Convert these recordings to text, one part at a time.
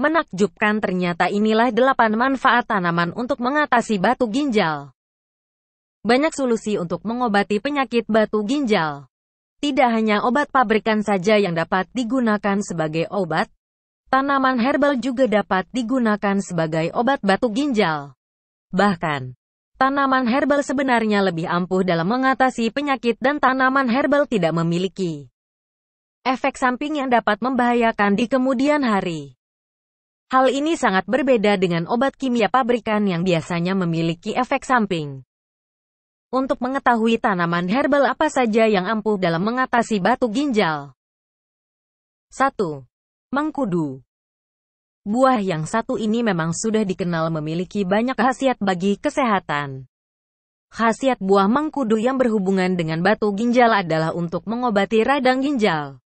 Menakjubkan ternyata inilah delapan manfaat tanaman untuk mengatasi batu ginjal. Banyak solusi untuk mengobati penyakit batu ginjal. Tidak hanya obat pabrikan saja yang dapat digunakan sebagai obat, tanaman herbal juga dapat digunakan sebagai obat batu ginjal. Bahkan, tanaman herbal sebenarnya lebih ampuh dalam mengatasi penyakit dan tanaman herbal tidak memiliki efek samping yang dapat membahayakan di kemudian hari. Hal ini sangat berbeda dengan obat kimia pabrikan yang biasanya memiliki efek samping. Untuk mengetahui tanaman herbal apa saja yang ampuh dalam mengatasi batu ginjal. 1. Mengkudu Buah yang satu ini memang sudah dikenal memiliki banyak khasiat bagi kesehatan. Khasiat buah mangkudu yang berhubungan dengan batu ginjal adalah untuk mengobati radang ginjal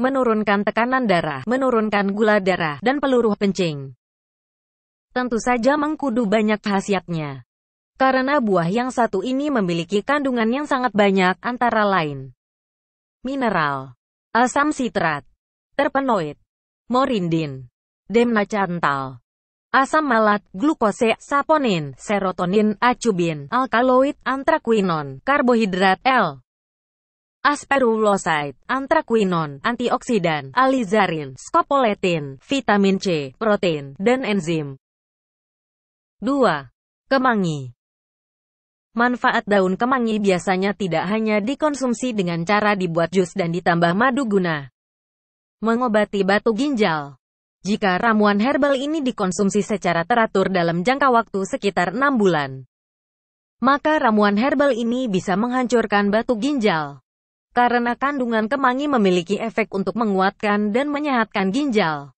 menurunkan tekanan darah, menurunkan gula darah, dan peluruh kencing. Tentu saja mengkudu banyak khasiatnya. Karena buah yang satu ini memiliki kandungan yang sangat banyak, antara lain mineral, asam sitrat, terpenoid, morindin, demnacantal, asam malat, glukose, saponin, serotonin, acubin, alkaloid, antraquinon, karbohidrat, L asperulosite, antraquinon, antioksidan, alizarin, scopoletin, vitamin C, protein, dan enzim. 2. Kemangi Manfaat daun kemangi biasanya tidak hanya dikonsumsi dengan cara dibuat jus dan ditambah madu guna mengobati batu ginjal. Jika ramuan herbal ini dikonsumsi secara teratur dalam jangka waktu sekitar 6 bulan, maka ramuan herbal ini bisa menghancurkan batu ginjal karena kandungan kemangi memiliki efek untuk menguatkan dan menyehatkan ginjal.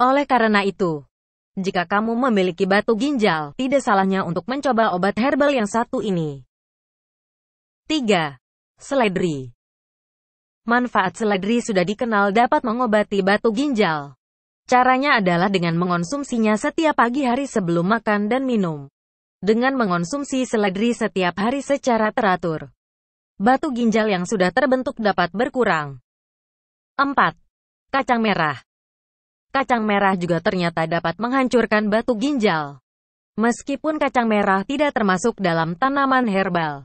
Oleh karena itu, jika kamu memiliki batu ginjal, tidak salahnya untuk mencoba obat herbal yang satu ini. 3. Seledri Manfaat seledri sudah dikenal dapat mengobati batu ginjal. Caranya adalah dengan mengonsumsinya setiap pagi hari sebelum makan dan minum. Dengan mengonsumsi seledri setiap hari secara teratur, Batu ginjal yang sudah terbentuk dapat berkurang. 4. Kacang merah Kacang merah juga ternyata dapat menghancurkan batu ginjal. Meskipun kacang merah tidak termasuk dalam tanaman herbal.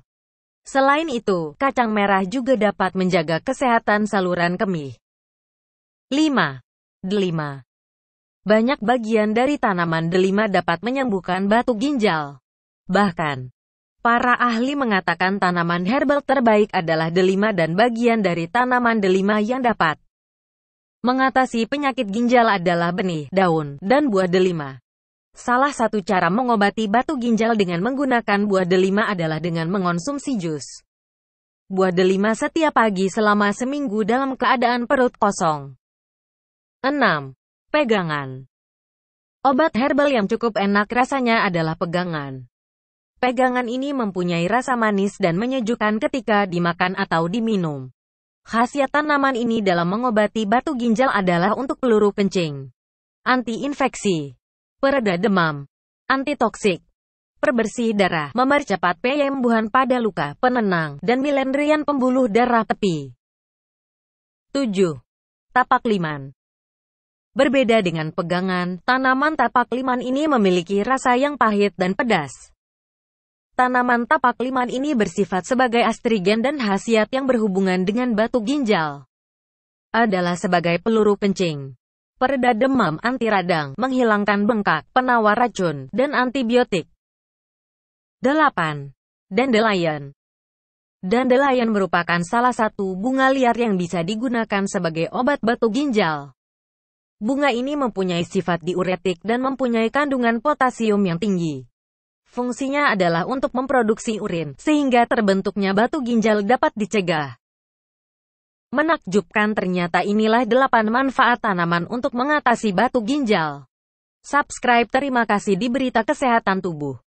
Selain itu, kacang merah juga dapat menjaga kesehatan saluran kemih. 5. Delima Banyak bagian dari tanaman delima dapat menyembuhkan batu ginjal. Bahkan, Para ahli mengatakan tanaman herbal terbaik adalah delima dan bagian dari tanaman delima yang dapat mengatasi penyakit ginjal adalah benih, daun, dan buah delima. Salah satu cara mengobati batu ginjal dengan menggunakan buah delima adalah dengan mengonsumsi jus. Buah delima setiap pagi selama seminggu dalam keadaan perut kosong. 6. Pegangan Obat herbal yang cukup enak rasanya adalah pegangan. Pegangan ini mempunyai rasa manis dan menyejukkan ketika dimakan atau diminum. Khasiat tanaman ini dalam mengobati batu ginjal adalah untuk peluru kencing, antiinfeksi, pereda demam, antitoksik, perbersih darah, mempercepat penyembuhan pada luka, penenang, dan milendrian pembuluh darah tepi. 7. Tapak liman Berbeda dengan pegangan, tanaman tapak liman ini memiliki rasa yang pahit dan pedas. Tanaman tapak liman ini bersifat sebagai astrigen dan khasiat yang berhubungan dengan batu ginjal adalah sebagai peluru pencing. Pereda demam anti radang, menghilangkan bengkak, penawar racun, dan antibiotik. 8. Dandelion Dandelion merupakan salah satu bunga liar yang bisa digunakan sebagai obat batu ginjal. Bunga ini mempunyai sifat diuretik dan mempunyai kandungan potasium yang tinggi. Fungsinya adalah untuk memproduksi urin, sehingga terbentuknya batu ginjal dapat dicegah. Menakjubkan ternyata inilah 8 manfaat tanaman untuk mengatasi batu ginjal. Subscribe terima kasih di berita kesehatan tubuh.